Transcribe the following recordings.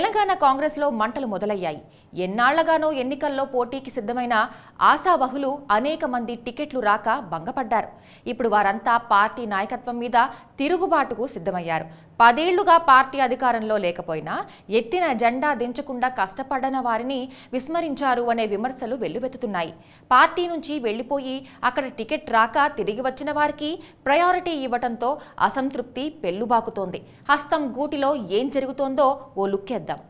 తెలంగాణ కాంగ్రెస్లో మంటలు మొదలయ్యాయి ఎన్నాళ్లగానో ఎన్నికల్లో పోటీకి సిద్ధమైన ఆశావహులు అనేక మంది టికెట్లు రాక భంగపడ్డారు ఇప్పుడు వారంతా పార్టీ నాయకత్వం మీద తిరుగుబాటుకు సిద్ధమయ్యారు పదేళ్లుగా పార్టీ అధికారంలో లేకపోయినా ఎత్తిన జెండా దించకుండా కష్టపడన వారిని విస్మరించారు అనే విమర్శలు వెల్లువెత్తుతున్నాయి పార్టీ నుంచి వెళ్లిపోయి అక్కడ టికెట్ రాక తిరిగి వచ్చిన వారికి ప్రయారిటీ ఇవ్వడంతో అసంతృప్తి పెళ్లుబాకుతోంది హస్తం గూటిలో ఏం జరుగుతోందో ఓ లుక్కేద్దాం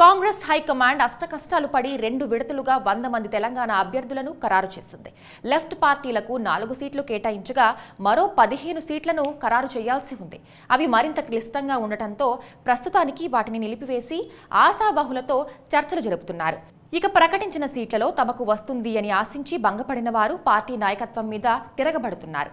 కాంగ్రెస్ హైకమాండ్ అష్టకష్టాలు పడి రెండు విడతలుగా వంద మంది తెలంగాణ అభ్యర్థులను ఖరారు చేసింది లెఫ్ట్ పార్టీలకు నాలుగు సీట్లు కేటాయించగా మరో పదిహేను సీట్లను ఖరారు చేయాల్సి ఉంది అవి మరింత క్లిష్టంగా ఉండటంతో ప్రస్తుతానికి వాటిని నిలిపివేసి ఆశాబహులతో చర్చలు జరుపుతున్నారు ఇక ప్రకటించిన సీట్లలో తమకు వస్తుంది అని ఆశించి భంగపడిన వారు పార్టీ నాయకత్వం మీద తిరగబడుతున్నారు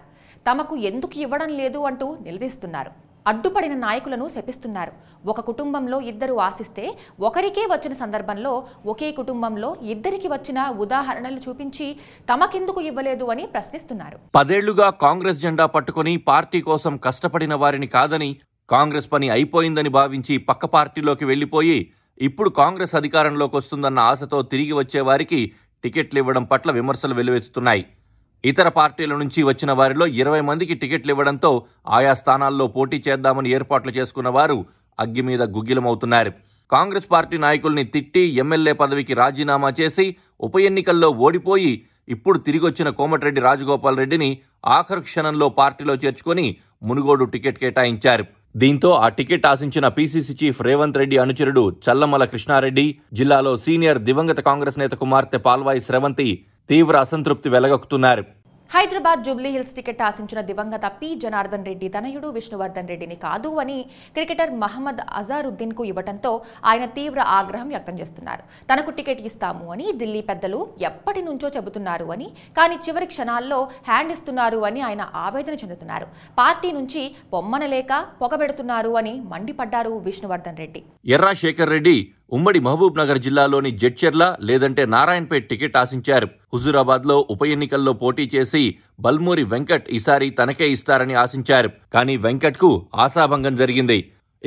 తమకు ఎందుకు ఇవ్వడం లేదు అంటూ నిలదీస్తున్నారు అడ్డుపడిన నాయకులను శపిస్తున్నారు ఒక కుటుంబంలో ఇద్దరు ఆశిస్తే ఒకరికే వచ్చిన సందర్భంలో ఒకే కుటుంబంలో ఇద్దరికి వచ్చిన ఉదాహరణలు చూపించి తమకెందుకు ఇవ్వలేదు అని ప్రశ్నిస్తున్నారు పదేళ్లుగా కాంగ్రెస్ జెండా పట్టుకుని పార్టీ కోసం కష్టపడిన వారిని కాదని కాంగ్రెస్ పని అయిపోయిందని భావించి పక్క పార్టీలోకి వెళ్ళిపోయి ఇప్పుడు కాంగ్రెస్ అధికారంలోకి వస్తుందన్న ఆశతో తిరిగి వచ్చేవారికి టికెట్లు ఇవ్వడం పట్ల విమర్శలు వెల్లువెత్తుతున్నాయి ఇతర పార్టీల నుంచి వచ్చిన వారిలో ఇరవై మందికి టికెట్లు ఇవ్వడంతో ఆయా స్థానాల్లో పోటీ చేద్దామని ఏర్పాట్లు చేసుకున్న వారు అగ్గి మీద గుగ్గిలమవుతున్నారు కాంగ్రెస్ పార్టీ నాయకుల్ని తిట్టి ఎమ్మెల్యే పదవికి రాజీనామా చేసి ఉప ఎన్నికల్లో ఓడిపోయి ఇప్పుడు తిరిగొచ్చిన కోమటిరెడ్డి రాజగోపాల్ రెడ్డిని ఆఖరు క్షణంలో పార్టీలో చేర్చుకొని మునుగోడు టికెట్ కేటాయించారు దీంతో ఆ టికెట్ ఆశించిన పీసీసీ చీఫ్ రేవంత్ రెడ్డి అనుచరుడు చల్లమల కృష్ణారెడ్డి జిల్లాలో సీనియర్ దివంగత కాంగ్రెస్ నేత కుమార్తె పాల్వాయి స్రవంతి తీవ్ర అసంతృప్తి వెలగక్కుతున్నారు హైదరాబాద్ జూబ్లీహిల్స్ టికెట్ ఆశించిన దివంగత పి జనార్దన్ రెడ్డి తనయుడు విష్ణువర్ధన్ రెడ్డిని కాదు అని క్రికెటర్ మహమ్మద్ అజారుద్దీన్ కు ఇవ్వడంతో ఆయన తీవ్ర ఆగ్రహం వ్యక్తం చేస్తున్నారు తనకు టికెట్ ఇస్తాము అని ఢిల్లీ పెద్దలు ఎప్పటి నుంచో చెబుతున్నారు అని కానీ చివరి క్షణాల్లో హ్యాండ్ ఇస్తున్నారు అని ఆయన ఆవేదన చెందుతున్నారు పార్టీ నుంచి పొమ్మనలేక పొగబెడుతున్నారు అని మండిపడ్డారు విష్ణువర్ధన్ రెడ్డి ఎర్రా శేఖర్ రెడ్డి ఉమ్మడి మహబూబ్నగర్ జిల్లాలోని జడ్చెర్ల లేదంటే నారాయణపేట్ టికెట్ ఆశించారు హుజూరాబాద్లో ఉప ఎన్నికల్లో పోటీ చేసి బల్మూరి వెంకట్ ఈసారి తనకే ఇస్తారని ఆశించారు కానీ వెంకట్కు ఆశాభంగం జరిగింది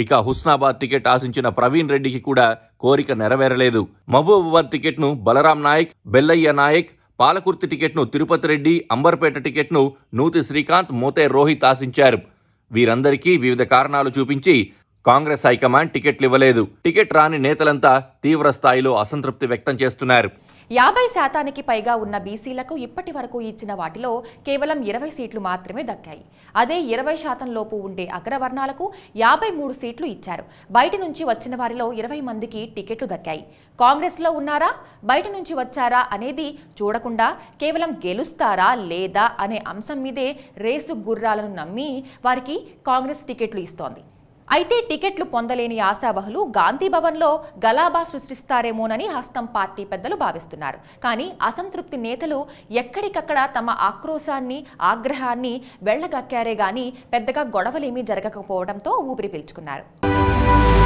ఇక హుస్నాబాద్ టికెట్ ఆశించిన ప్రవీణ్ రెడ్డికి కూడా కోరిక నెరవేరలేదు మహబూబాబాద్ టికెట్ను బలరాం నాయక్ బెల్లయ్య నాయక్ పాలకుర్తి టికెట్ను తిరుపతి రెడ్డి అంబర్పేట టికెట్ను నూతి శ్రీకాంత్ మోతే రోహిత్ ఆశించారు వీరందరికీ వివిధ కారణాలు చూపించి కాంగ్రెస్ హైకమాండ్ టికెట్లు ఇవ్వలేదు టికెట్ రాని నేతలంతా తీవ్ర స్థాయిలో అసంతృప్తి వ్యక్తం చేస్తున్నారు యాభై శాతానికి పైగా ఉన్న బీసీలకు ఇప్పటి వరకు ఇచ్చిన వాటిలో కేవలం ఇరవై సీట్లు మాత్రమే దక్కాయి అదే ఇరవై శాతం లోపు ఉండే అగ్రవర్ణాలకు యాభై మూడు సీట్లు ఇచ్చారు బయట నుంచి వచ్చిన వారిలో ఇరవై మందికి టికెట్లు దక్కాయి కాంగ్రెస్లో ఉన్నారా బయట నుంచి వచ్చారా అనేది చూడకుండా కేవలం గెలుస్తారా లేదా అనే అంశం మీదే రేసు గుర్రాలను నమ్మి వారికి కాంగ్రెస్ టికెట్లు ఇస్తోంది అయితే టికెట్లు పొందలేని ఆశాబహులు గాంధీభవన్లో గలాబా సృష్టిస్తారేమోనని హస్తం పార్టీ పెద్దలు భావిస్తున్నారు కానీ అసంతృప్తి నేతలు ఎక్కడికక్కడ తమ ఆక్రోశాన్ని ఆగ్రహాన్ని వెళ్లగక్కారే గాని పెద్దగా గొడవలేమీ జరగకపోవడంతో ఊపిరి పీల్చుకున్నారు